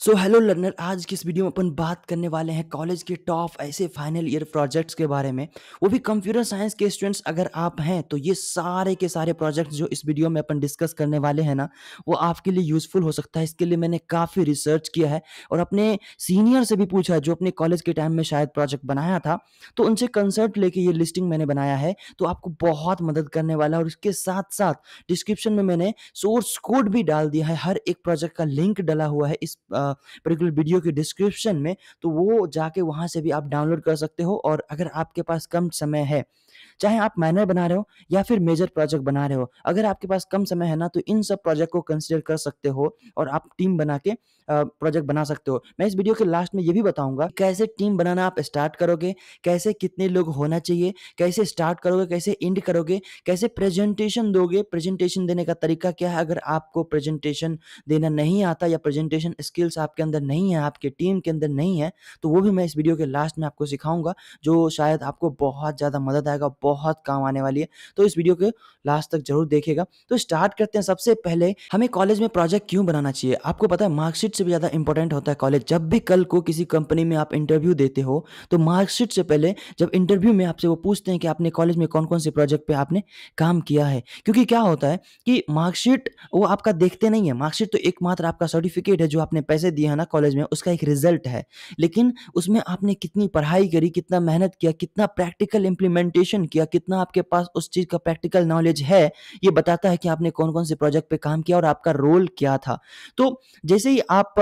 so hello learner आज की इस वीडियो में अपन बात करने वाले हैं कॉलेज के टॉप ऐसे फाइनल ईयर प्रोजेक्ट्स के बारे में वो भी कंप्यूटर साइंस के स्टूडेंट्स अगर आप हैं तो ये सारे के सारे प्रोजेक्ट्स जो इस वीडियो में अपन डिस्कस करने वाले हैं ना वो आपके लिए यूजफुल हो सकता है इसके लिए मैंने काफ़ी रिसर्च किया है और अपने सीनियर से भी पूछा जो अपने कॉलेज के टाइम में शायद प्रोजेक्ट बनाया था तो उनसे कंसर्ट लेके ये लिस्टिंग मैंने बनाया है तो आपको बहुत मदद करने वाला है और इसके साथ साथ डिस्क्रिप्शन में मैंने सोर्स कोड भी डाल दिया है हर एक प्रोजेक्ट का लिंक डला हुआ है इस पर्टिकुलर वीडियो के डिस्क्रिप्शन में तो वो जाके वहाँ से भी आप डाउनलोड कर सकते हो और अगर आपके पास कम समय है चाहे आप माइनर बना रहे हो या फिर मेजर प्रोजेक्ट बना रहे हो अगर आपके पास कम समय है ना तो इन सब प्रोजेक्ट को कंसिडर कर सकते हो और आप टीम बना के प्रोजेक्ट बना सकते हो मैं इस वीडियो के लास्ट में ये भी बताऊंगा कैसे टीम बनाना आप स्टार्ट करोगे कैसे कितने लोग होना चाहिए कैसे स्टार्ट करोगे कैसे एंड करोगे कैसे प्रेजेंटेशन दोगे प्रेजेंटेशन देने का तरीका क्या है अगर आपको प्रेजेंटेशन देना नहीं आता या प्रेजेंटेशन स्किल्स स्किल्स आपके अंदर नहीं है आपके टीम के अंदर नहीं है तो वो भी मैं इस वीडियो के लास्ट में आपको सिखाऊंगा जो शायद आपको बहुत ज़्यादा मदद आएगा बहुत काम आने वाली है तो इस वीडियो के लास्ट तक जरूर देखेगा तो स्टार्ट करते हैं सबसे पहले हमें कॉलेज में प्रोजेक्ट क्यों बनाना चाहिए आपको पता है मार्कशीट से भी ज़्यादा इंपॉर्टेंट होता है कॉलेज जब भी कल को किसी कंपनी में आप इंटरव्यू देते हो तो मार्कशीट से पहले जब इंटरव्यू में आपसे वो पूछते हैं कि आपने कॉलेज में कौन कौन से प्रोजेक्ट पे आपने काम किया है क्योंकि क्या होता है कि मार्कशीट वो आपका देखते नहीं है मार्कशीट तो एकमात्र आपका सर्टिफिकेट है जो आपने पैसे पैसे दिए ना कॉलेज में उसका एक रिजल्ट है लेकिन उसमें आपने कितनी पढ़ाई करी कितना मेहनत किया कितना प्रैक्टिकल इम्प्लीमेंटेशन किया कितना आपके पास उस चीज़ का प्रैक्टिकल नॉलेज है ये बताता है कि आपने कौन कौन से प्रोजेक्ट पे काम किया और आपका रोल क्या था तो जैसे ही आप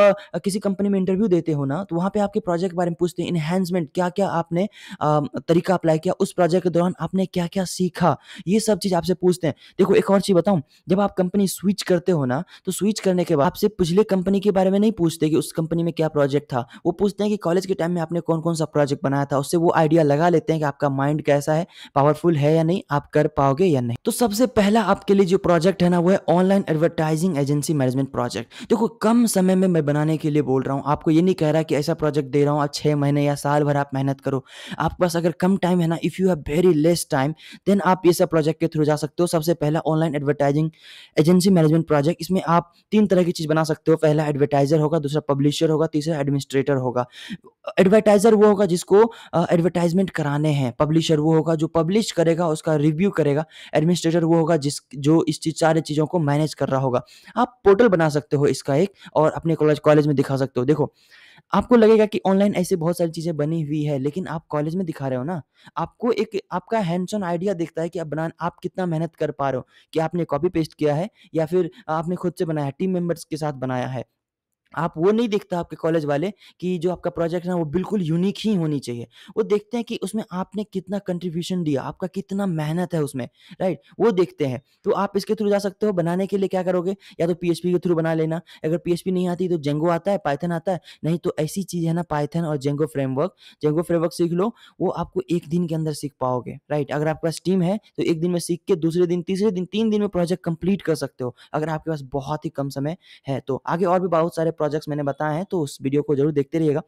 किसी कंपनी में इंटरव्यू देते हो ना तो वहां पे आपके प्रोजेक्ट के बारे में पूछते हैं इनहेंसमेंट क्या क्या आपने तरीका अप्लाई किया उस प्रोजेक्ट के दौरान आपने क्या क्या सीखा ये सब चीज़ आपसे पूछते हैं देखो एक और चीज़ बताऊं जब आप कंपनी स्विच करते हो ना तो स्विच करने के बाद आपसे पिछले कंपनी के बारे में नहीं पूछ पूछते हैं कि उस कंपनी में क्या प्रोजेक्ट था वो पूछते हैं कि कॉलेज के टाइम में आपने कौन कौन सा प्रोजेक्ट बनाया था उससे वो आइडिया लगा लेते हैं कि आपका माइंड कैसा है पावरफुल है या नहीं आप कर पाओगे या नहीं तो सबसे पहला आपके लिए जो प्रोजेक्ट है ना वो है online advertising agency management project देखो कम समय में मैं बनाने के लिए बोल रहा हूँ आपको ये नहीं कह रहा कि ऐसा प्रोजेक्ट दे रहा हूँ आप छः महीने या साल भर आप मेहनत करो आपके पास अगर कम टाइम है ना if you have very less time then आप ये सब प्रोजेक्ट के थ्रू जा सकते हो सबसे पहला online advertising agency management project इसमें आप तीन तरह की चीज़ बना सकते हो पहला एडवर्टाइजर होगा होगा दूसरा पब्लिशर होगा तीसरा एडमिनिस्ट्रेटर होगा एडवर्टाइजर वो होगा जिसको एडवर्टाइजमेंट कराने हैं पब्लिशर वो होगा जो पब्लिश करेगा उसका रिव्यू करेगा एडमिनिस्ट्रेटर वो होगा जिस जो इस चीज सारे चीज़ों को मैनेज कर रहा होगा आप पोर्टल बना सकते हो इसका एक और अपने कॉलेज कॉलेज में दिखा सकते हो देखो आपको लगेगा कि ऑनलाइन ऐसे बहुत सारी चीज़ें बनी हुई है लेकिन आप कॉलेज में दिखा रहे हो ना आपको एक आपका हैंड्स ऑन आइडिया दिखता है कि आप बना आप कितना मेहनत कर पा रहे हो कि आपने कॉपी पेस्ट किया है या फिर आपने खुद से बनाया है टीम मेंबर्स के साथ बनाया है आप वो नहीं देखता आपके कॉलेज वाले कि जो आपका प्रोजेक्ट है वो बिल्कुल यूनिक ही होनी चाहिए वो देखते हैं कि उसमें आपने कितना कंट्रीब्यूशन दिया आपका कितना मेहनत है उसमें राइट वो देखते हैं तो आप इसके थ्रू जा सकते हो बनाने के लिए क्या करोगे या तो पी के थ्रू बना लेना अगर पी नहीं आती तो जेंगो आता है पाइथन आता है नहीं तो ऐसी चीज़ है ना पाइथन और जेंगो फ्रेमवर्क जेंगो फ्रेमवर्क सीख लो वो आपको एक दिन के अंदर सीख पाओगे राइट अगर आपके पास टीम है तो एक दिन में सीख के दूसरे दिन तीसरे दिन तीन दिन में प्रोजेक्ट कंप्लीट कर सकते हो अगर आपके पास बहुत ही कम समय है तो आगे और भी बहुत सारे प्रोजेक्ट्स मैंने बताए हैं तो उस वीडियो को जरूर देखते रहिएगा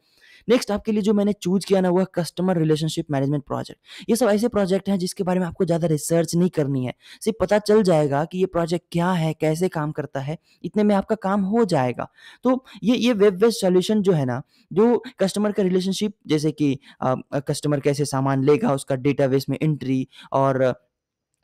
नेक्स्ट आपके लिए जो मैंने चूज किया ना वो है कस्टमर रिलेशनशिप मैनेजमेंट प्रोजेक्ट ये सब ऐसे प्रोजेक्ट हैं जिसके बारे में आपको ज़्यादा रिसर्च नहीं करनी है सिर्फ पता चल जाएगा कि ये प्रोजेक्ट क्या है कैसे काम करता है इतने में आपका काम हो जाएगा तो ये ये वेब बेस्ड सोल्यूशन जो है ना जो कस्टमर का रिलेशनशिप जैसे कि कस्टमर कैसे सामान लेगा उसका डेटाबेस में एंट्री और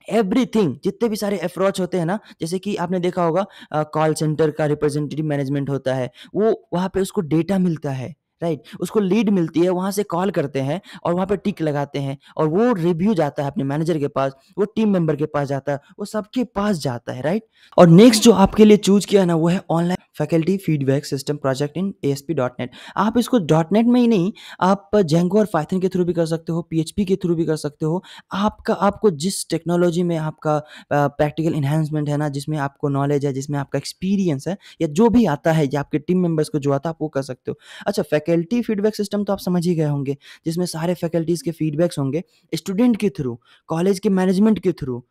एवरीथिंग जितने भी सारे अप्रोच होते हैं ना जैसे कि आपने देखा होगा कॉल सेंटर का रिप्रेजेंटेटिव मैनेजमेंट होता है वो वहाँ पे उसको डेटा मिलता है राइट उसको लीड मिलती है वहाँ से कॉल करते हैं और वहाँ पर टिक लगाते हैं और वो रिव्यू जाता है अपने मैनेजर के पास वो टीम मेंबर के पास जाता है वो सबके पास जाता है राइट और नेक्स्ट जो आपके लिए चूज किया ना वो है online faculty feedback system project in net आप इसको डॉट नेट में ही नहीं आप जेंगो और फाइथन के थ्रू भी कर सकते हो पी के थ्रू भी कर सकते हो आपका आपको जिस टेक्नोलॉजी में आपका प्रैक्टिकल इन्हेंसमेंट है ना जिसमें आपको नॉलेज है जिसमें आपका एक्सपीरियंस है या जो भी आता है या आपके टीम मेंबर्स को जो आता है आप वो कर सकते हो अच्छा फैकल्टी फैकल्टी फीडबैक सिस्टम तो आप समझ ही गए होंगे जिसमें सारे फैकल्टीज़ के फीडबैक्स होंगे स्टूडेंट के थ्रू कॉलेज के मैनेजमेंट के थ्रू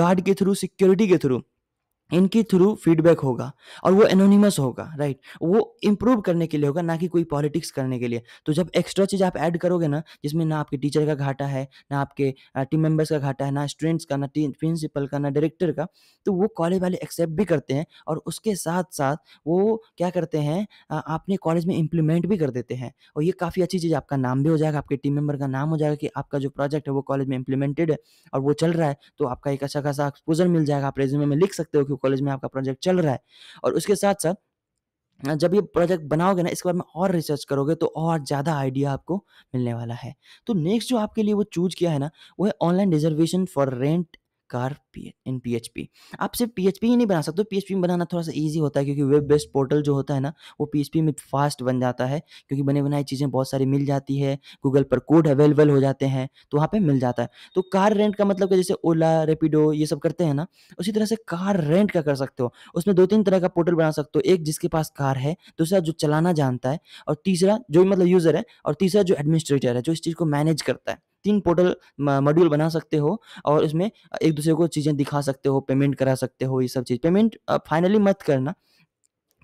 गार्ड के थ्रू सिक्योरिटी के थ्रू इनके थ्रू फीडबैक होगा और वो एनोनिमस होगा राइट वो इम्प्रूव करने के लिए होगा ना कि कोई पॉलिटिक्स करने के लिए तो जब एक्स्ट्रा चीज़ आप ऐड करोगे ना जिसमें ना आपके टीचर का घाटा है ना आपके टीम मेंबर्स का घाटा है ना स्टूडेंट्स का ना प्रिंसिपल का ना डायरेक्टर का तो वो कॉलेज वाले एक्सेप्ट भी करते हैं और उसके साथ साथ वो क्या करते हैं आपने कॉलेज में इम्प्लीमेंट भी कर देते हैं और ये काफ़ी अच्छी चीज़ आपका नाम भी हो जाएगा आपके टीम मेम्बर का नाम हो जाएगा कि आपका जो प्रोजेक्ट है वो कॉलेज में इम्प्लीमेंटेड है और वो चल रहा है तो आपका एक अच्छा खासा एक्सपोजर मिल जाएगा आप रेज्यूमे में लिख सकते हो भी कॉलेज में आपका प्रोजेक्ट चल रहा है और उसके साथ साथ जब ये प्रोजेक्ट बनाओगे ना इसके बारे में और रिसर्च करोगे तो और ज़्यादा आइडिया आपको मिलने वाला है तो नेक्स्ट जो आपके लिए वो चूज किया है ना वो है online reservation for rent car in P H P आप सिर्फ पी एच पी ही नहीं बना सकते पी एच पी में बनाना थोड़ा सा ईजी होता है क्योंकि वेब बेस्ड पोर्टल जो होता है ना वो पी एच पी में फास्ट बन जाता है क्योंकि बने बनाई चीज़ें बहुत सारी मिल जाती है गूगल पर कोड अवेलेबल हो जाते हैं तो वहाँ पर मिल जाता है तो कार रेंट का मतलब जैसे ओला रेपिडो ये सब करते हैं ना उसी तरह से कार रेंट का कर सकते हो उसमें दो तीन तरह का पोर्टल बना सकते हो एक जिसके पास कार है दूसरा जो चलाना जानता है और तीसरा जो मतलब यूज़र है और तीसरा जो एडमिनिस्ट्रेटर है जो इस चीज़ को मैनेज करता है तीन पोर्टल मॉड्यूल बना सकते हो और इसमें एक दूसरे को चीज़ें दिखा सकते हो पेमेंट करा सकते हो ये सब चीज़ पेमेंट फाइनली मत करना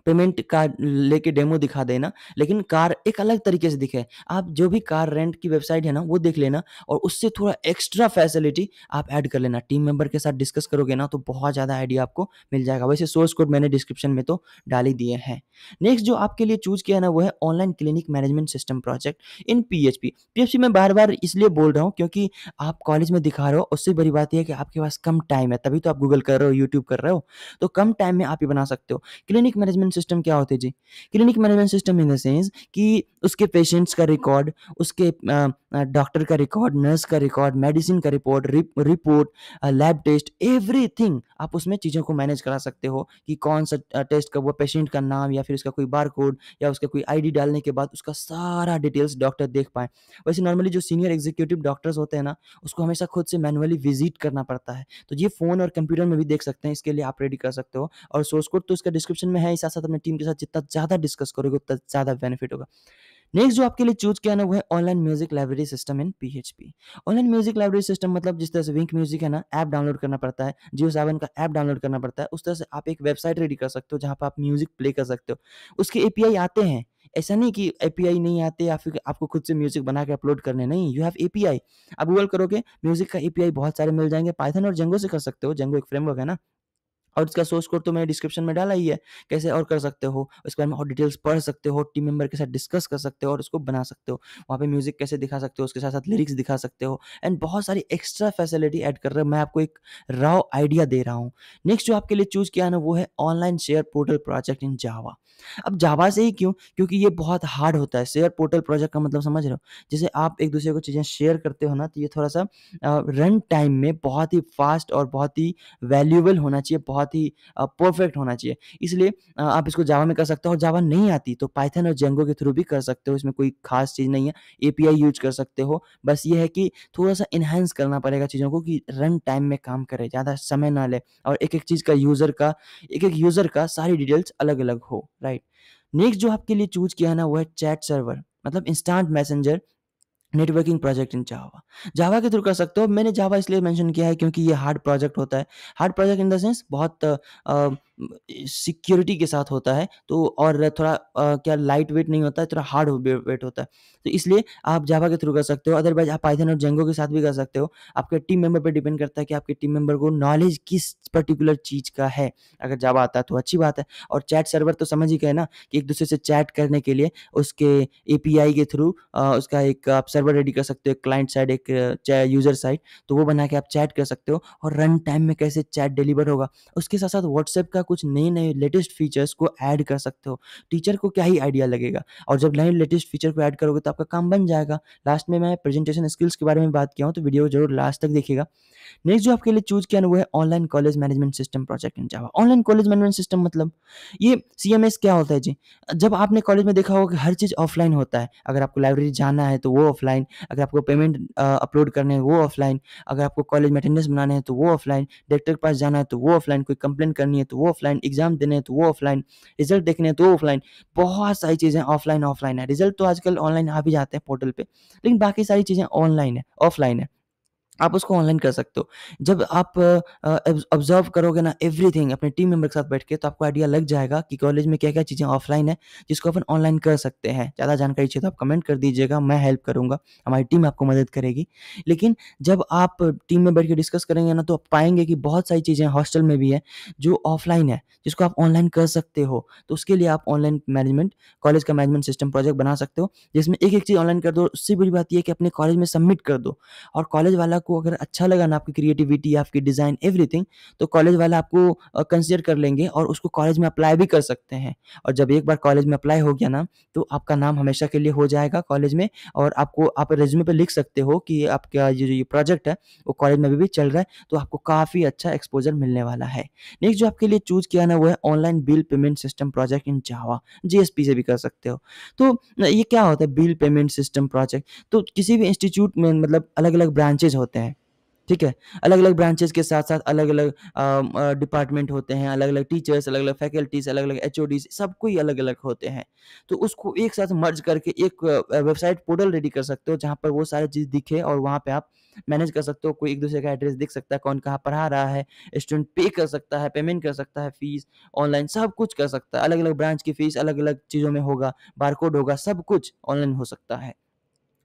पेमेंट का लेके डेमो दिखा देना लेकिन कार एक अलग तरीके से दिखे आप जो भी कार रेंट की वेबसाइट है ना वो देख लेना और उससे थोड़ा एक्स्ट्रा फैसिलिटी आप ऐड कर लेना टीम मेंबर के साथ डिस्कस करोगे ना तो बहुत ज़्यादा आइडिया आपको मिल जाएगा वैसे सोर्स कोड मैंने डिस्क्रिप्शन में तो डाल ही दिए हैं नेक्स्ट जो आपके लिए चूज किया है ना वो है online clinic management system project in P H P P H P मैं बार बार इसलिए बोल रहा हूँ क्योंकि आप कॉलेज में दिखा रहे हो उससे बड़ी बात यह है कि आपके पास कम टाइम है तभी तो आप गूगल कर रहे हो यूट्यूब कर रहे हो तो कम टाइम में आप ये बना सकते हो क्लिनिक मैनेजमेंट मैनेजमेंट सिस्टम क्या होते जी clinic management system in the sense कि उसके पेशेंट्स का रिकॉर्ड उसके डॉक्टर का रिकॉर्ड नर्स का रिकॉर्ड मेडिसिन का report report lab test everything आप उसमें चीज़ों को मैनेज करा सकते हो कि कौन सा टेस्ट का वो पेशेंट का नाम या फिर उसका कोई बार कोड या उसका कोई आई डालने के बाद उसका सारा डिटेल्स डॉक्टर देख पाए वैसे नॉर्मली जो सीनियर एग्जीक्यूटिव डॉक्टर्स होते हैं ना उसको हमेशा खुद से मैनुअली विजिट करना पड़ता है तो ये फ़ोन और कंप्यूटर में भी देख सकते हैं इसके लिए आप रेडी कर सकते हो और सोर्स कोड तो इसका डिस्क्रिप्शन में है इस साथ अपने टीम के साथ जितना ज़्यादा डिस्कस करोगे उतना ज़्यादा बेनिफिट होगा नेक्स्ट जो आपके लिए चूज किया ना वो है online music library system in PHP online music library system मतलब जिस तरह से विंक म्यूजिक है ना ऐप डाउनलोड करना पड़ता है जियो सेवन का ऐप डाउनलोड करना पड़ता है उस तरह से आप एक वेबसाइट रेडी कर सकते हो जहां पर आप म्यूजिक प्ले कर सकते हो उसके एपीआई आते हैं ऐसा नहीं कि एपीआई नहीं आते या फिर आपको खुद से म्यूजिक बना के अपलोड करने नहीं यू हैव एपीआई आप गूगल करोगे म्यूजिक का एपीआई बहुत सारे मिल जाएंगे पाइथन और जंगो से कर सकते हो जंगो एक फ्रेमवर्क है ना और इसका सोर्स कोड तो मैंने डिस्क्रिप्शन में डाला ही है कैसे और कर सकते हो इसके बारे में और डिटेल्स पढ़ सकते हो टीम मेंबर के साथ डिस्कस कर सकते हो और उसको बना सकते हो वहाँ पे म्यूजिक कैसे दिखा सकते हो उसके साथ साथ लिरिक्स दिखा सकते हो एंड बहुत सारी एक्स्ट्रा फैसिलिटी ऐड कर रहे हैं मैं आपको एक राव आइडिया दे रहा हूँ नेक्स्ट जो आपके लिए चूज किया ना वो है online share portal project in Java अब जावा से ही क्यों क्योंकि ये बहुत हार्ड होता है शेयर पोर्टल प्रोजेक्ट का मतलब समझ रहे हो जैसे आप एक दूसरे को चीज़ें शेयर करते हो ना तो ये थोड़ा सा रन टाइम में बहुत ही फास्ट और बहुत ही वैल्यूबल होना चाहिए बहुत ही परफेक्ट होना चाहिए इसलिए आप इसको जावा में कर सकते हो और जावा नहीं आती तो पाइथन और जेंगो के थ्रू भी कर सकते हो इसमें कोई खास चीज़ नहीं है ए यूज कर सकते हो बस ये है कि थोड़ा सा इन्हेंस करना पड़ेगा चीज़ों को कि रन टाइम में काम करे ज़्यादा समय ना ले और एक एक चीज़ का यूज़र का एक एक यूज़र का सारी डिटेल्स अलग अलग हो राइट राइट नेक्स्ट जो आपके लिए चूज किया ना वो है चैट सर्वर मतलब instant messenger networking project in Java Java के थ्रू कर सकते हो मैंने जावा इसलिए मेंशन किया है क्योंकि ये हार्ड प्रोजेक्ट होता है hard project in the sense बहुत सिक्योरिटी के साथ होता है तो और थोड़ा आ, क्या लाइट वेट नहीं होता है थोड़ा हार्ड वेट होता है तो इसलिए आप जावा के थ्रू कर सकते हो अदरवाइज आप पाइथन और जेंगो के साथ भी कर सकते हो आपके टीम मेंबर पर डिपेंड करता है कि आपके टीम मेंबर को नॉलेज किस पर्टिकुलर चीज़ का है अगर जावा आता है तो अच्छी बात है और चैट सर्वर तो समझ ही गए ना कि एक दूसरे से चैट करने के लिए उसके ए के थ्रू उसका एक आप सर्वर रेडी कर सकते हो क्लाइंट साइड एक यूज़र साइड तो वो बना के आप चैट कर सकते हो और रन टाइम में कैसे चैट डिलीवर होगा उसके साथ साथ व्हाट्सएप का का कुछ नए नए लेटेस्ट फीचर्स को ऐड कर सकते हो टीचर को क्या ही आइडिया लगेगा और जब नए लेटेस्ट फीचर को ऐड करोगे तो आपका काम बन जाएगा लास्ट में मैं प्रेजेंटेशन स्किल्स के बारे में बात किया हूँ तो वीडियो जरूर लास्ट तक देखेगा नेक्स्ट जो आपके लिए चूज किया वो है online college management system project in Java online college management system मतलब ये सी क्या होता है जी जब आपने कॉलेज में देखा होगा कि हर चीज़ ऑफलाइन होता है अगर आपको लाइब्रेरी जाना है तो वो ऑफलाइन अगर आपको पेमेंट अपलोड करने हैं वो ऑफलाइन अगर आपको कॉलेज में अटेंडेंस बनाने हैं तो वो ऑफलाइन डायरेक्टर के पास जाना है तो वो ऑफलाइन कोई कंप्लेंट करनी है तो वो ऑफलाइन एग्जाम देने हैं तो वो ऑफलाइन रिजल्ट देखने हैं तो ऑफलाइन बहुत सारी चीज़ें ऑफलाइन ऑफलाइन है रिजल्ट तो आजकल ऑनलाइन आ भी जाते हैं पोर्टल पर लेकिन बाकी सारी चीज़ें ऑनलाइन है ऑफलाइन है आप उसको ऑनलाइन कर सकते हो जब आप ऑब्जर्व करोगे ना एवरीथिंग अपने टीम मेंबर के साथ बैठ के तो आपको आइडिया लग जाएगा कि कॉलेज में क्या क्या चीज़ें ऑफलाइन है जिसको अपन ऑनलाइन कर सकते हैं ज़्यादा जानकारी चाहिए तो आप कमेंट कर दीजिएगा मैं हेल्प करूँगा हमारी टीम आपको मदद करेगी लेकिन जब आप टीम में बैठ के डिस्कस करेंगे ना तो आप पाएंगे कि बहुत सारी चीज़ें हॉस्टल में भी है जो ऑफलाइन है जिसको आप ऑनलाइन कर सकते हो तो उसके लिए आप ऑनलाइन मैनेजमेंट कॉलेज का मैनेजमेंट सिस्टम प्रोजेक्ट बना सकते हो जिसमें एक एक चीज़ ऑनलाइन कर दो उससे बड़ी बात यह कि अपने कॉलेज में सबमिट कर दो और कॉलेज वाला आपको अगर अच्छा लगा ना आपकी क्रिएटिविटी आपकी डिज़ाइन एवरीथिंग तो कॉलेज वाला आपको कंसिडर कर लेंगे और उसको कॉलेज में अप्लाई भी कर सकते हैं और जब एक बार कॉलेज में अप्लाई हो गया ना तो आपका नाम हमेशा के लिए हो जाएगा कॉलेज में और आपको आप रेज्यूमे पर लिख सकते हो कि आपका ये जो ये प्रोजेक्ट है वो कॉलेज में अभी भी चल रहा है तो आपको काफ़ी अच्छा एक्सपोजर मिलने वाला है नेक्स्ट जो आपके लिए चूज किया ना वो है online bill payment system project in Java JSP से भी कर सकते हो तो ये क्या होता है बिल पेमेंट सिस्टम प्रोजेक्ट तो किसी भी इंस्टीट्यूट में मतलब अलग अलग ब्रांचेज होते होते हैं ठीक है अलग अलग ब्रांचेस के साथ साथ अलग अलग डिपार्टमेंट होते हैं अलग अलग टीचर्स अलग अलग फैकल्टीज अलग अलग एच सब कोई अलग अलग होते हैं तो उसको एक साथ मर्ज करके एक वेबसाइट पोर्टल रेडी कर सकते हो जहाँ पर वो सारी चीज़ दिखे और वहाँ पे आप मैनेज कर सकते हो कोई एक दूसरे का एड्रेस देख सकता है कौन कहाँ पढ़ा रहा है स्टूडेंट पे कर सकता है पेमेंट कर सकता है फीस ऑनलाइन सब कुछ कर सकता है अलग अलग ब्रांच की फीस अलग अलग चीज़ों में होगा बारकोड होगा सब कुछ ऑनलाइन हो सकता है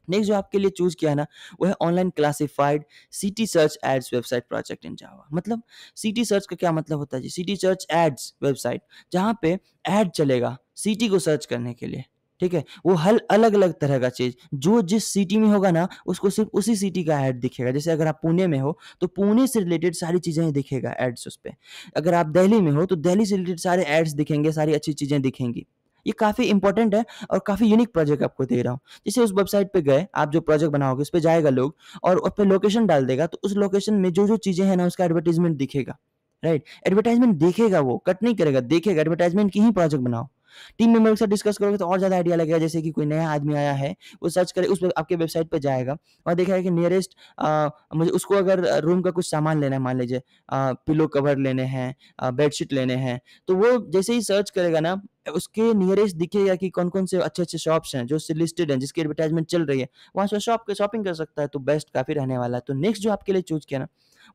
नेक्स्ट जो आपके लिए चूज किया है ना वो है online classified city search ads website project in Java मतलब सिटी सर्च का क्या मतलब होता है जी सिटी सर्च एड्स वेबसाइट जहाँ पे एड चलेगा सिटी को सर्च करने के लिए ठीक है वो हल अलग अलग तरह का चीज जो जिस सिटी में होगा ना उसको सिर्फ उसी सिटी का ऐड दिखेगा जैसे अगर आप पुणे में हो तो पुणे से रिलेटेड सारी चीज़ें दिखेगा एड्स उस पर अगर आप दिल्ली में हो तो दिल्ली से रिलेटेड सारे एड्स दिखेंगे सारी अच्छी चीज़ें दिखेंगी ये काफ़ी इंपॉर्टेंट है और काफ़ी यूनिक प्रोजेक्ट आपको दे रहा हूँ जैसे उस वेबसाइट पर गए आप जो प्रोजेक्ट बनाओगे उस पर जाएगा लोग और उस पर लोकेशन डाल देगा तो उस लोकेशन में जो जो चीज़ें हैं ना उसका एडवर्टाइजमेंट दिखेगा राइट एडवर्टाइजमेंट देखेगा वो कट नहीं करेगा देखेगा एडवर्टाइजमेंट की ही प्रोजेक्ट बनाओ टीम मेंबर के साथ डिस्कस करोगे तो और ज्यादा आइडिया लगेगा जैसे कि कोई नया आदमी आया है वो सर्च करे उस आपके वेबसाइट पर जाएगा और देखेगा कि नियरेस्ट मुझे उसको अगर रूम का कुछ सामान लेना है मान लीजिए पिलो कवर लेने हैं बेडशीट लेने हैं तो वो जैसे ही सर्च करेगा ना उसके नियरेस्ट दिखेगा कि कौन कौन से अच्छे अच्छे शॉप्स हैं जो लिस्टेड हैं जिसकी एडवर्टाइजमेंट चल रही है वहाँ से शॉप के शॉपिंग कर सकता है तो बेस्ट काफ़ी रहने वाला है तो नेक्स्ट जो आपके लिए चूज किया ना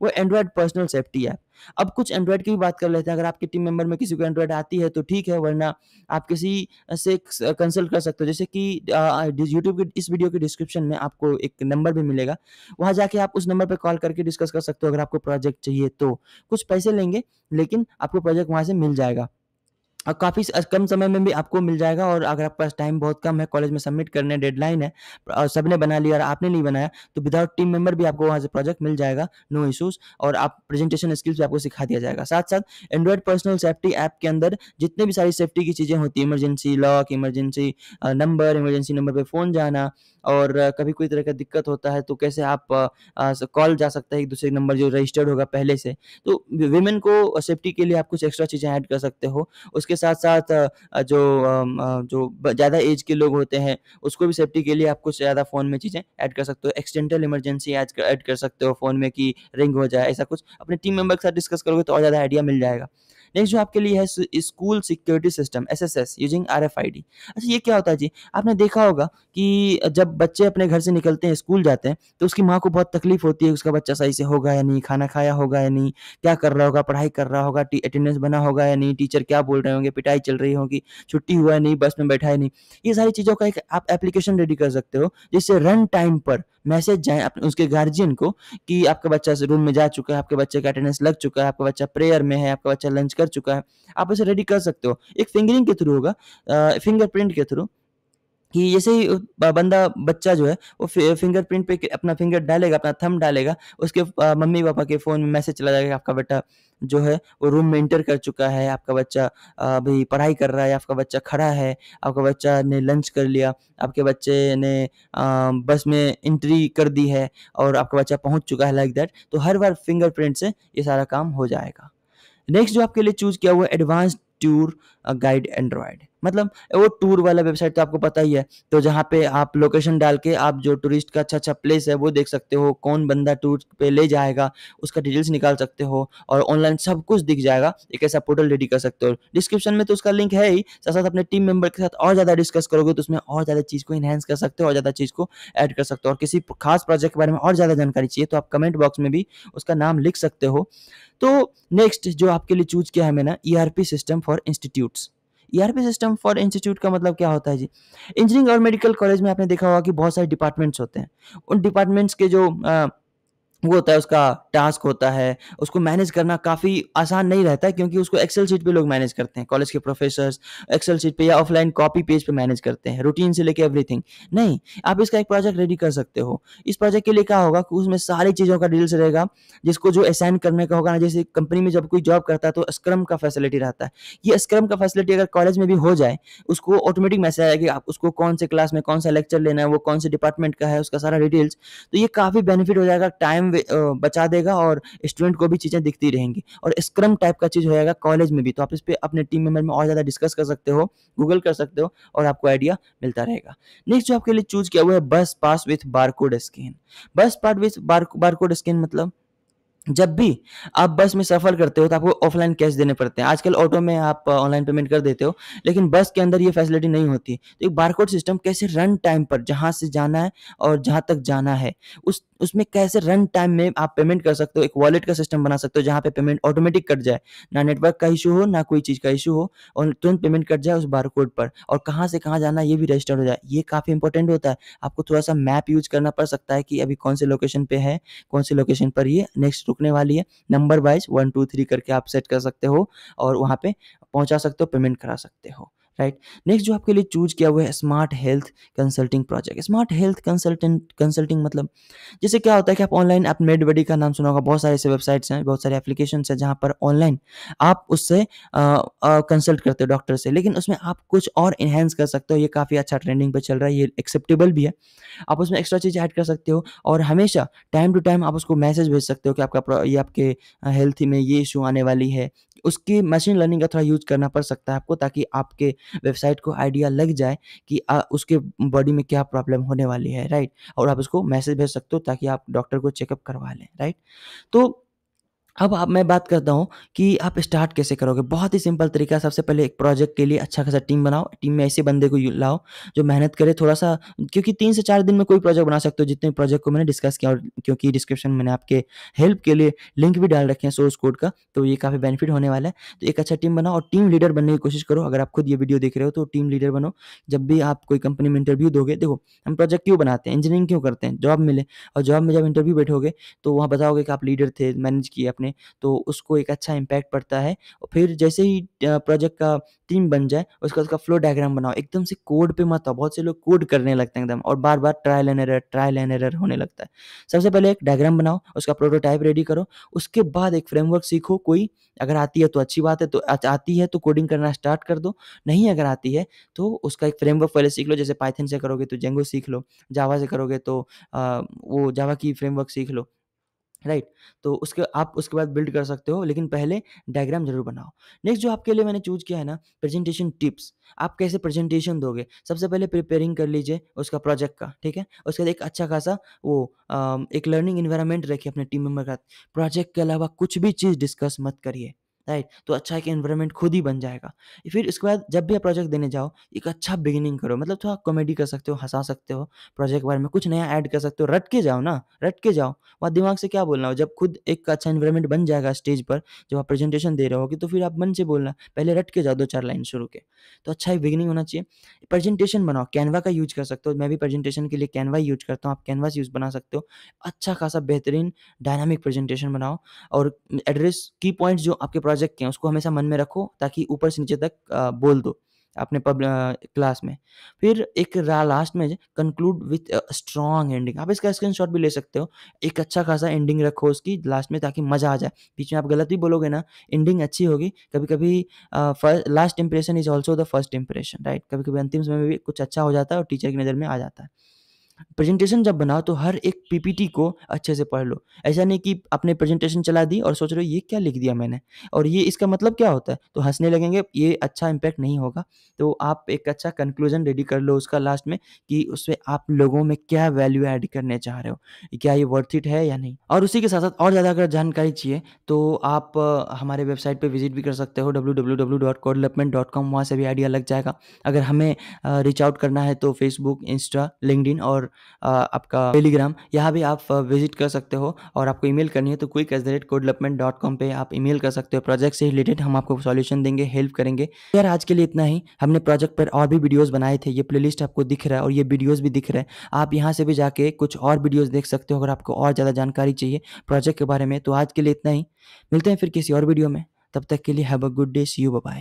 वो एंड्रॉयड पर्सनल सेफ्टी ऐप अब कुछ एंड्रॉयड की भी बात कर लेते हैं अगर आपके टीम मेंबर में किसी को एंड्रॉयड आती है तो ठीक है वरना आप किसी से कंसल्ट कर सकते हो जैसे कि यूट्यूब के इस वीडियो के डिस्क्रिप्शन में आपको एक नंबर भी मिलेगा वहाँ जाके आप उस नंबर पर कॉल करके डिस्कस कर सकते हो अगर आपको प्रोजेक्ट चाहिए तो कुछ पैसे लेंगे लेकिन आपको प्रोजेक्ट वहाँ से मिल जाएगा और काफ़ी कम समय में भी आपको मिल जाएगा और अगर आपके पास टाइम बहुत कम है कॉलेज में सबमिट करने डेडलाइन है और सब ने बना लिया और आपने नहीं बनाया तो विदाउट टीम मेंबर भी आपको वहाँ से प्रोजेक्ट मिल जाएगा नो इशूज़ और आप प्रेजेंटेशन स्किल्स भी आपको सिखा दिया जाएगा साथ साथ एंड्रॉयड पर्सनल सेफ्टी ऐप के अंदर जितने भी सारी सेफ्टी की चीज़ें होती है emergency lock emergency number emergency number पर फ़ोन जाना और कभी कोई तरह का दिक्कत होता है तो कैसे आप कॉल जा सकते हैं एक दूसरे नंबर जो रजिस्टर्ड होगा पहले से तो वेमेन को सेफ्टी के लिए आप कुछ एक्स्ट्रा चीज़ें ऐड कर सकते हो उसके उसके साथ साथ जो जो ज़्यादा एज के लोग होते हैं उसको भी सेफ्टी के लिए आप कुछ ज़्यादा फ़ोन में चीज़ें ऐड कर सकते हो एक्सटेंटल इमरजेंसी ऐड कर सकते हो फ़ोन में कि रिंग हो जाए ऐसा कुछ अपने टीम मेम्बर के साथ डिस्कस करोगे तो और ज़्यादा आइडिया मिल जाएगा नेक्स्ट जो आपके लिए है school security system S S S using R F I D अच्छा ये क्या होता है जी आपने देखा होगा कि जब बच्चे अपने घर से निकलते हैं स्कूल जाते हैं तो उसकी माँ को बहुत तकलीफ होती है उसका बच्चा सही से होगा या नहीं खाना खाया होगा या नहीं क्या कर रहा होगा पढ़ाई कर रहा होगा अटेंडेंस बना होगा या नहीं टीचर क्या बोल रहे होंगे पिटाई चल रही होगी छुट्टी हुआ है नहीं बस में बैठा है नहीं ये सारी चीज़ों का एक आप एप्लीकेशन रेडी कर सकते हो जिससे रन टाइम पर मैसेज जाए अपने उसके गार्जियन को कि आपका बच्चा रूम में जा चुका है आपके बच्चे का अटेंडेंस लग चुका है आपका बच्चा प्रेयर में है आपका बच्चा लंच कर चुका है आप उसे रेडी कर सकते हो एक फिंगरिंग के थ्रू होगा फिंगरप्रिंट के थ्रू कि जैसे ही बंदा बच्चा जो है वो फिंगरप्रिंट पे अपना फिंगर डालेगा अपना थंब डालेगा उसके मम्मी पापा के फ़ोन में मैसेज चला जाएगा आपका बेटा जो है वो रूम में इंटर कर चुका है आपका बच्चा अभी पढ़ाई कर रहा है आपका बच्चा खड़ा है आपका बच्चा ने लंच कर लिया आपके बच्चे ने बस में एंट्री कर दी है और आपका बच्चा पहुंच चुका है लाइक दैट तो हर बार फिंगरप्रिंट से ये सारा काम हो जाएगा नेक्स्ट जो आपके लिए चूज़ किया हुआ है एडवांस टूर गाइड एंड्रॉयड मतलब वो टूर वाला वेबसाइट तो आपको पता ही है तो जहाँ पे आप लोकेशन डाल के आप जो टूरिस्ट का अच्छा अच्छा प्लेस है वो देख सकते हो कौन बंदा टूर पे ले जाएगा उसका डिटेल्स निकाल सकते हो और ऑनलाइन सब कुछ दिख जाएगा एक ऐसा पोर्टल रेडी कर सकते हो डिस्क्रिप्शन में तो उसका लिंक है ही साथ साथ अपने टीम मेंबर के साथ और ज़्यादा डिस्कस करोगे तो उसमें और ज़्यादा चीज़ को इन्हेंस कर सकते हो और ज़्यादा चीज़ को ऐड कर सकते हो और किसी खास प्रोजेक्ट के बारे में और ज़्यादा जानकारी चाहिए तो आप कमेंट बॉक्स में भी उसका नाम लिख सकते हो तो नेक्स्ट जो आपके लिए चूज किया है मैंने E system for institute ERP system for institute का मतलब क्या होता है जी इंजीनियरिंग और मेडिकल कॉलेज में आपने देखा होगा कि बहुत सारे डिपार्टमेंट्स होते हैं उन डिपार्टमेंट्स के जो वो होता है उसका टास्क होता है उसको मैनेज करना काफ़ी आसान नहीं रहता है क्योंकि उसको एक्सेल शीट पे लोग मैनेज करते हैं कॉलेज के प्रोफेसर्स एक्सेल शीट पे या ऑफलाइन कॉपी पेज पे मैनेज करते हैं रूटीन से लेके एवरीथिंग नहीं आप इसका एक प्रोजेक्ट रेडी कर सकते हो इस प्रोजेक्ट के लिए क्या होगा कि उसमें सारी चीज़ों का डिटेल्स रहेगा जिसको जो असाइन करने का होगा ना जैसे कंपनी में जब कोई जॉब करता है तो स्क्रम का फैसिलिटी रहता है ये स्क्रम का फैसिलिटी अगर कॉलेज में भी हो जाए उसको ऑटोमेटिक मैसेज आएगा कि आप उसको कौन से क्लास में कौन सा लेक्चर लेना है वो कौन से डिपार्टमेंट का है उसका सारा डिटेल्स तो ये काफ़ी बेनिफिट हो जाएगा टाइम बचा देगा और स्टूडेंट को भी चीज़ें दिखती रहेंगी और स्क्रम टाइप का चीज़ हो जाएगा कॉलेज में भी तो आप इस पर अपने टीम मेम्बर में और ज़्यादा डिस्कस कर सकते हो गूगल कर सकते हो और आपको आइडिया मिलता रहेगा नेक्स्ट जो आपके लिए चूज किया हुआ है बस पास विथ बारकोड स्कैन बस पास विथ बारकोड स्कैन मतलब जब भी आप बस में सफर करते हो तो आपको ऑफलाइन कैश देने पड़ते हैं आजकल ऑटो में आप ऑनलाइन uh, पेमेंट कर देते हो लेकिन बस के अंदर ये फैसिलिटी नहीं होती तो एक बारकोड सिस्टम कैसे रन टाइम पर जहाँ से जाना है और जहाँ तक जाना है उस उसमें कैसे रन टाइम में आप पेमेंट कर सकते हो एक वॉलेट का सिस्टम बना सकते हो जहाँ पे पेमेंट ऑटोमेटिक कट जाए ना नेटवर्क का इशू हो ना कोई चीज़ का इशू हो और तुरंत पेमेंट कट जाए उस बारकोड पर और कहाँ से कहाँ जाना ये भी रजिस्टर हो जाए ये काफ़ी इंपॉर्टेंट होता है आपको थोड़ा सा मैप यूज करना पड़ सकता है कि अभी कौन से लोकेशन पे है कौन से लोकेशन पर ये नेक्स्ट रुकने वाली है number wise one two three करके आप सेट कर सकते हो और वहाँ पे पहुँचा सकते हो पेमेंट करा सकते हो राइट नेक्स्ट जो आपके लिए चूज किया हुआ है smart health consulting project smart health consultant consulting मतलब जैसे क्या होता है कि आप ऑनलाइन आप मेडबडी का नाम सुना होगा बहुत सारे ऐसे वेबसाइट्स हैं बहुत सारे एप्लीकेशन हैं जहाँ पर ऑनलाइन आप उससे कंसल्ट करते हो डॉक्टर से लेकिन उसमें आप कुछ और इन्हेंस कर सकते हो ये काफ़ी अच्छा ट्रेंडिंग पर चल रहा है ये एक्सेप्टेबल भी है आप उसमें एक्स्ट्रा चीज़ ऐड कर सकते हो और हमेशा टाइम टू टाइम आप उसको मैसेज भेज सकते हो कि आपका ये आपके हेल्थ में ये इशू आने वाली है उसकी मशीन लर्निंग का थोड़ा यूज करना पड़ सकता है आपको ताकि आपके वेबसाइट को आइडिया लग जाए कि आ, उसके बॉडी में क्या प्रॉब्लम होने वाली है राइट और आप उसको मैसेज भेज सकते हो ताकि आप डॉक्टर को चेकअप करवा लें राइट तो अब आप मैं बात करता हूँ कि आप स्टार्ट कैसे करोगे बहुत ही सिंपल तरीका सबसे पहले एक प्रोजेक्ट के लिए अच्छा खासा टीम बनाओ टीम में ऐसे बंदे को लाओ जो मेहनत करे थोड़ा सा क्योंकि तीन से चार दिन में कोई प्रोजेक्ट बना सकते हो जितने प्रोजेक्ट को मैंने डिस्कस किया और क्योंकि डिस्क्रिप्शन में मैंने आपके हेल्प के लिए लिंक भी डाल रखे हैं सोर्स कोड का तो ये काफ़ी बेनिफिट होने वाला है तो एक अच्छा टीम बनाओ और टीम लीडर बनने की कोशिश करो अगर आप खुद ये वीडियो देख रहे हो तो टीम लीडर बनो जब भी आप कोई कंपनी में इंटरव्यू दोगे देखो हम प्रोजेक्ट क्यों बनाते हैं इंजीनियरिंग क्यों करते हैं जॉब मिले और जॉब में जब इंटरव्यू बैठोगे तो वहाँ बताओगे कि आप लीडर थे मैनेज किए अपने तो उसको एक अच्छा इम्पैक्ट पड़ता है फिर जैसे ही प्रोजेक्ट का टीम बन जाए उसका उसका फ्लो डायग्राम बनाओ एकदम से कोड पे मत आओ बहुत से लोग कोड करने लगते हैं एकदम और बार बार trial and error trial and error होने लगता है सबसे पहले एक डायग्राम बनाओ उसका प्रोटोटाइप रेडी करो उसके बाद एक फ्रेमवर्क सीखो कोई अगर आती है तो अच्छी बात है तो आती है तो कोडिंग करना स्टार्ट कर दो नहीं अगर आती है तो उसका एक फ्रेमवर्क पहले सीख लो जैसे पाइथन से करोगे तो जेंगो सीख लो जावा से करोगे तो आ, वो जावा की फ्रेमवर्क सीख लो राइट तो उसके आप उसके बाद बिल्ड कर सकते हो लेकिन पहले डायग्राम जरूर बनाओ नेक्स्ट जो आपके लिए मैंने चूज किया है ना प्रेजेंटेशन टिप्स आप कैसे प्रेजेंटेशन दोगे सबसे पहले प्रिपेयरिंग कर लीजिए उसका प्रोजेक्ट का ठीक है उसके बाद एक अच्छा खासा वो एक लर्निंग इन्वायरमेंट रखिए अपने टीम मेम्बर का प्रोजेक्ट के अलावा कुछ भी चीज़ डिस्कस मत करिए राइट तो अच्छा एक एनवायरनमेंट खुद ही बन जाएगा फिर उसके बाद जब भी आप प्रोजेक्ट देने जाओ एक अच्छा बिगिनिंग करो मतलब थोड़ा कॉमेडी कर सकते हो हंसा सकते हो प्रोजेक्ट के बारे में कुछ नया ऐड कर सकते हो रट के जाओ ना रट के जाओ वहाँ दिमाग से क्या बोलना हो जब खुद एक अच्छा इन्वायरमेंट बन जाएगा स्टेज पर जब आप प्रेजेंटेशन दे रहे हो तो फिर आप मन से बोलना पहले रट के जाओ दो चार लाइन शुरू के तो अच्छा एक बिगिनिंग होना चाहिए प्रेजेंटेशन बनाओ कैनवा का यूज कर सकते हो मैं भी प्रेजेंटेशन के लिए कैनवा यूज करता हूँ आप कैनवास यूज बना सकते हो अच्छा खासा बेहतरीन डायनामिक प्रेजेंटेशन बनाओ और एड्रेस की पॉइंट्स जो आपके प्रोजेक्ट के हैं उसको हमेशा मन में रखो ताकि ऊपर से नीचे तक बोल दो अपने क्लास में फिर एक लास्ट में कंक्लूड विथ स्ट्रॉन्ग एंडिंग आप इसका स्क्रीन शॉट भी ले सकते हो एक अच्छा खासा एंडिंग रखो उसकी लास्ट में ताकि मज़ा आ जाए बीच में आप गलत भी बोलोगे ना एंडिंग अच्छी होगी कभी कभी last impression is also the first impression right कभी कभी अंतिम समय में भी कुछ अच्छा हो जाता है और टीचर की नज़र में आ जाता है प्रेजेंटेशन जब बनाओ तो हर एक पीपीटी को अच्छे से पढ़ लो ऐसा नहीं कि आपने प्रेजेंटेशन चला दी और सोच रहे हो ये क्या लिख दिया मैंने और ये इसका मतलब क्या होता है तो हंसने लगेंगे ये अच्छा इम्पैक्ट नहीं होगा तो आप एक अच्छा कंक्लूजन रेडी कर लो उसका लास्ट में कि उसमें आप लोगों में क्या वैल्यू ऐड करने चाह रहे हो क्या ये वर्थ इट है या नहीं और उसी के साथ साथ और ज़्यादा अगर जानकारी चाहिए तो आप हमारे वेबसाइट पर विजिट भी कर सकते हो W W W dot com वहाँ से भी आइडिया लग जाएगा अगर हमें रीच आउट करना है तो फेसबुक इंस्टा लिंकड और और आपका टेलीग्राम यहाँ भी आप विजिट कर सकते हो और आपको ईमेल करनी है तो quick at the rate code development dot com पर आप ईमेल कर सकते हो प्रोजेक्ट से रिलेटेड हम आपको सॉल्यूशन देंगे हेल्प करेंगे यार आज के लिए इतना ही हमने प्रोजेक्ट पर और भी वीडियोस बनाए थे ये प्लेलिस्ट आपको दिख रहा है और ये वीडियोस भी दिख रहे हैं आप यहाँ से भी जाके कुछ और वीडियोस देख सकते हो अगर आपको और ज़्यादा जानकारी चाहिए प्रोजेक्ट के बारे में तो आज के लिए इतना ही मिलते हैं फिर किसी और वीडियो में तब तक के लिए have a good day see you bye